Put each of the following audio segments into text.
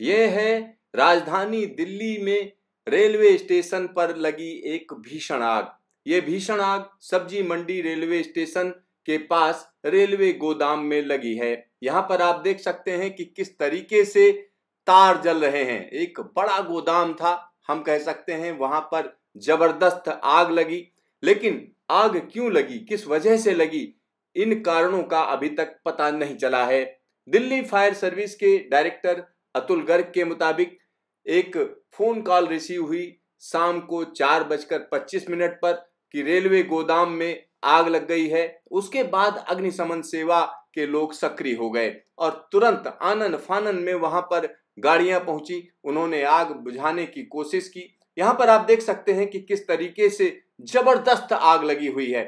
ये है राजधानी दिल्ली में रेलवे स्टेशन पर लगी एक भीषण आग ये भीषण आग सब्जी मंडी रेलवे स्टेशन के पास रेलवे गोदाम में लगी है यहाँ पर आप देख सकते हैं कि किस तरीके से तार जल रहे हैं एक बड़ा गोदाम था हम कह सकते हैं वहां पर जबरदस्त आग लगी लेकिन आग क्यों लगी किस वजह से लगी इन कारणों का अभी तक पता नहीं चला है दिल्ली फायर सर्विस के डायरेक्टर अतुल गर्ग के मुताबिक एक फ़ोन कॉल रिसीव हुई शाम को चार बजकर पच्चीस मिनट पर कि रेलवे गोदाम में आग लग गई है उसके बाद अग्निशमन सेवा के लोग सक्रिय हो गए और तुरंत आनंद फानन में वहां पर गाड़ियां पहुंची उन्होंने आग बुझाने की कोशिश की यहां पर आप देख सकते हैं कि किस तरीके से जबरदस्त आग लगी हुई है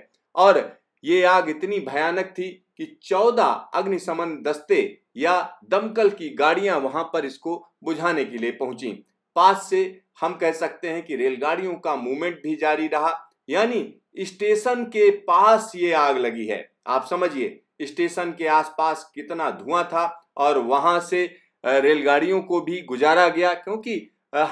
और ये आग इतनी भयानक थी कि 14 अग्निशमन दस्ते या दमकल की गाड़ियां वहां पर इसको बुझाने के लिए पहुंची पास से हम कह सकते हैं कि रेलगाड़ियों का मूवमेंट भी जारी रहा यानी स्टेशन के पास ये आग लगी है आप समझिए स्टेशन के आसपास कितना धुआं था और वहां से रेलगाड़ियों को भी गुजारा गया क्योंकि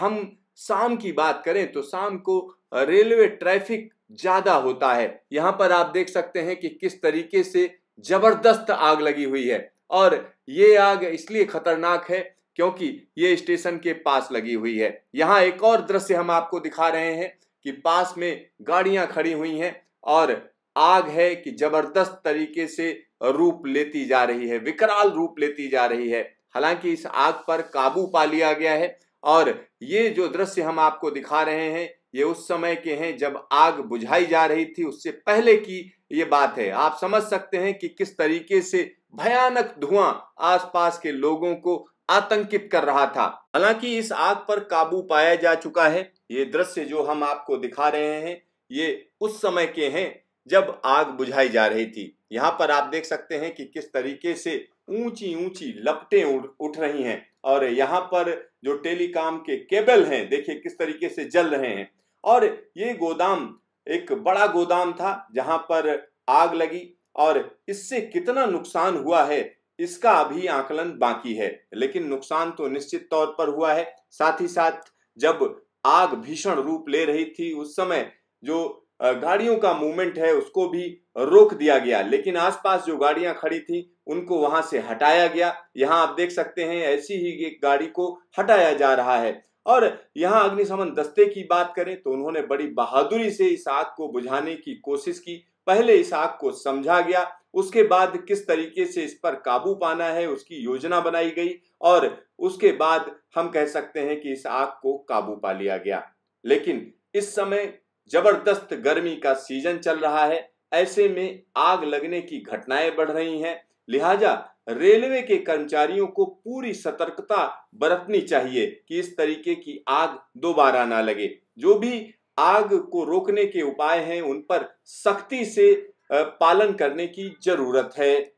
हम शाम की बात करें तो शाम को रेलवे ट्रैफिक ज़्यादा होता है यहाँ पर आप देख सकते हैं कि किस तरीके से ज़बरदस्त आग लगी हुई है और ये आग इसलिए खतरनाक है क्योंकि ये स्टेशन के पास लगी हुई है यहाँ एक और दृश्य हम आपको दिखा रहे हैं कि पास में गाड़ियाँ खड़ी हुई हैं और आग है कि ज़बरदस्त तरीके से रूप लेती जा रही है विकराल रूप लेती जा रही है हालांकि इस आग पर काबू पा लिया गया है और ये जो दृश्य हम आपको दिखा रहे हैं ये उस समय के हैं जब आग बुझाई जा रही थी उससे पहले की ये बात है आप समझ सकते हैं कि किस तरीके से भयानक धुआं आसपास के लोगों को आतंकित कर रहा था हालांकि इस आग पर काबू पाया जा चुका है ये दृश्य जो हम आपको दिखा रहे हैं ये उस समय के हैं जब आग बुझाई जा रही थी यहाँ पर आप देख सकते हैं कि किस तरीके से ऊंची ऊंची लपटें उठ रही हैं और यहाँ पर जो टेलीकॉम के केबल हैं देखिए किस तरीके से जल रहे हैं और ये गोदाम एक बड़ा गोदाम था जहाँ पर आग लगी और इससे कितना नुकसान हुआ है इसका अभी आकलन बाकी है लेकिन नुकसान तो निश्चित तौर पर हुआ है साथ ही साथ जब आग भीषण रूप ले रही थी उस समय जो गाड़ियों का मूवमेंट है उसको भी रोक दिया गया लेकिन आसपास जो गाड़ियां खड़ी थी उनको वहां से हटाया गया यहां आप देख सकते हैं ऐसी ही एक गाड़ी को हटाया जा रहा है और यहाँ अग्निशमन दस्ते की बात करें तो उन्होंने बड़ी बहादुरी से इस आग को बुझाने की कोशिश की पहले इस आग को समझा गया उसके बाद किस तरीके से इस पर काबू पाना है उसकी योजना बनाई गई और उसके बाद हम कह सकते हैं कि इस आग को काबू पा लिया गया लेकिन इस समय जबरदस्त गर्मी का सीजन चल रहा है ऐसे में आग लगने की घटनाएं बढ़ रही हैं लिहाजा रेलवे के कर्मचारियों को पूरी सतर्कता बरतनी चाहिए कि इस तरीके की आग दोबारा ना लगे जो भी आग को रोकने के उपाय हैं उन पर सख्ती से पालन करने की जरूरत है